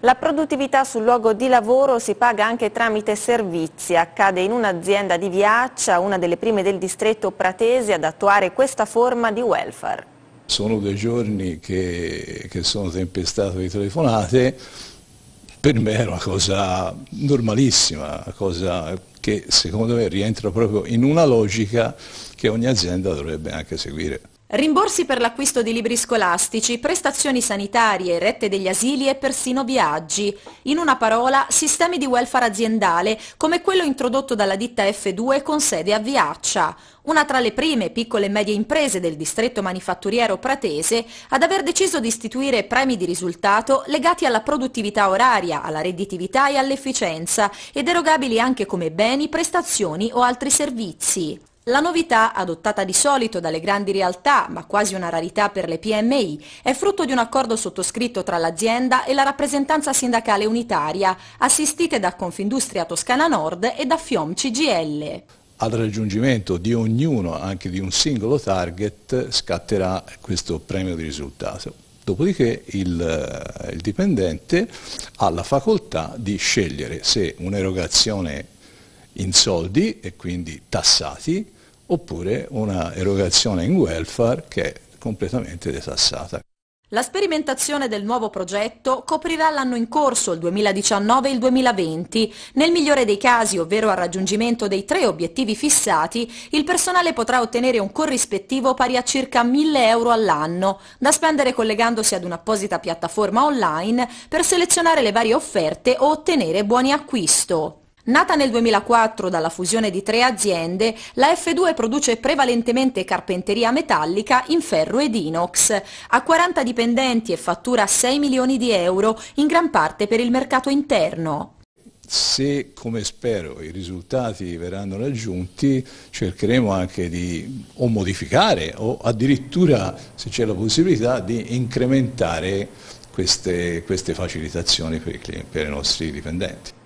La produttività sul luogo di lavoro si paga anche tramite servizi. Accade in un'azienda di Viaccia, una delle prime del distretto pratese ad attuare questa forma di welfare. Sono dei giorni che, che sono tempestato di telefonate, per me è una cosa normalissima, una cosa che secondo me rientra proprio in una logica che ogni azienda dovrebbe anche seguire. Rimborsi per l'acquisto di libri scolastici, prestazioni sanitarie, rette degli asili e persino viaggi. In una parola, sistemi di welfare aziendale come quello introdotto dalla ditta F2 con sede a Viaccia, una tra le prime piccole e medie imprese del distretto manifatturiero pratese ad aver deciso di istituire premi di risultato legati alla produttività oraria, alla redditività e all'efficienza ed erogabili anche come beni, prestazioni o altri servizi. La novità, adottata di solito dalle grandi realtà, ma quasi una rarità per le PMI, è frutto di un accordo sottoscritto tra l'azienda e la rappresentanza sindacale unitaria, assistite da Confindustria Toscana Nord e da FIOM CGL. Al raggiungimento di ognuno, anche di un singolo target, scatterà questo premio di risultato. Dopodiché il, eh, il dipendente ha la facoltà di scegliere se un'erogazione in soldi e quindi tassati, oppure una erogazione in welfare che è completamente detassata. La sperimentazione del nuovo progetto coprirà l'anno in corso, il 2019 e il 2020. Nel migliore dei casi, ovvero al raggiungimento dei tre obiettivi fissati, il personale potrà ottenere un corrispettivo pari a circa 1000 euro all'anno, da spendere collegandosi ad un'apposita piattaforma online per selezionare le varie offerte o ottenere buoni acquisto. Nata nel 2004 dalla fusione di tre aziende, la F2 produce prevalentemente carpenteria metallica in ferro ed inox. Ha 40 dipendenti e fattura 6 milioni di euro, in gran parte per il mercato interno. Se, come spero, i risultati verranno raggiunti, cercheremo anche di o modificare o addirittura, se c'è la possibilità, di incrementare queste, queste facilitazioni per, per i nostri dipendenti.